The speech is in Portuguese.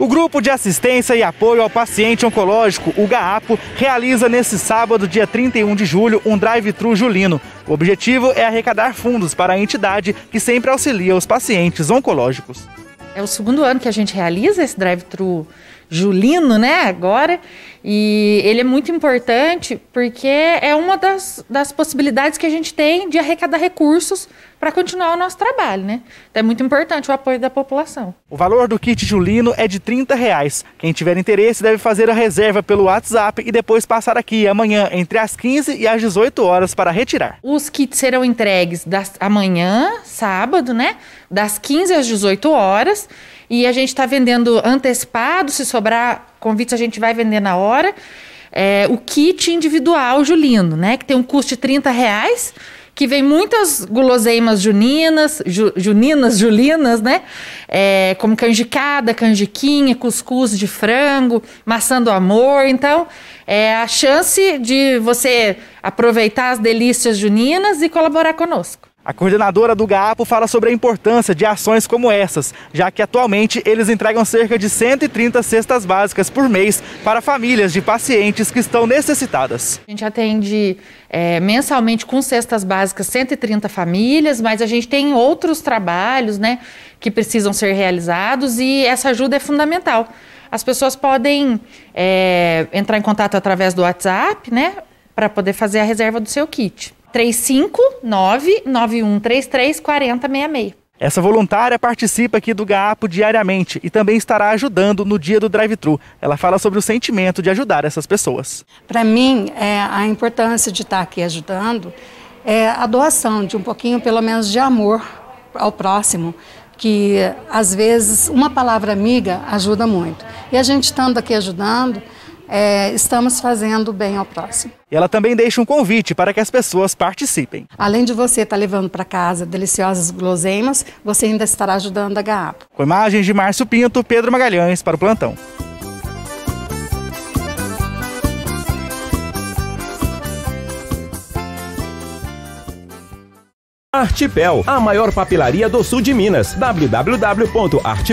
O Grupo de Assistência e Apoio ao Paciente Oncológico, o GAAPO, realiza nesse sábado, dia 31 de julho, um drive-thru julino. O objetivo é arrecadar fundos para a entidade que sempre auxilia os pacientes oncológicos. É o segundo ano que a gente realiza esse drive-thru julino, né, agora. E ele é muito importante porque é uma das, das possibilidades que a gente tem de arrecadar recursos para continuar o nosso trabalho, né? Então é muito importante o apoio da população. O valor do kit julino é de R$ 30 reais. Quem tiver interesse deve fazer a reserva pelo WhatsApp e depois passar aqui amanhã entre as 15 e as 18 horas para retirar. Os kits serão entregues das, amanhã, sábado, né? Das 15 às 18 horas. E a gente está vendendo antecipado, se sobrar sobrar convites a gente vai vender na hora. É, o kit individual julino, né? Que tem um custo de 30 reais, que vem muitas guloseimas juninas, ju, juninas, julinas, né? É, como canjicada, canjiquinha, cuscuz de frango, maçã do amor. Então, é a chance de você aproveitar as delícias juninas e colaborar conosco. A coordenadora do GAPO fala sobre a importância de ações como essas, já que atualmente eles entregam cerca de 130 cestas básicas por mês para famílias de pacientes que estão necessitadas. A gente atende é, mensalmente com cestas básicas 130 famílias, mas a gente tem outros trabalhos né, que precisam ser realizados e essa ajuda é fundamental. As pessoas podem é, entrar em contato através do WhatsApp né, para poder fazer a reserva do seu kit. 359 9133 4066. Essa voluntária participa aqui do GAPO diariamente e também estará ajudando no dia do drive-thru. Ela fala sobre o sentimento de ajudar essas pessoas. Para mim, é, a importância de estar aqui ajudando é a doação de um pouquinho, pelo menos, de amor ao próximo, que às vezes uma palavra amiga ajuda muito. E a gente estando aqui ajudando, é, estamos fazendo bem ao próximo. E ela também deixa um convite para que as pessoas participem. Além de você estar tá levando para casa deliciosas guloseimas, você ainda estará ajudando a GAAP. Com imagens de Márcio Pinto, Pedro Magalhães para o Plantão. Artipel, a maior papelaria do sul de Minas. www.artipel.com.br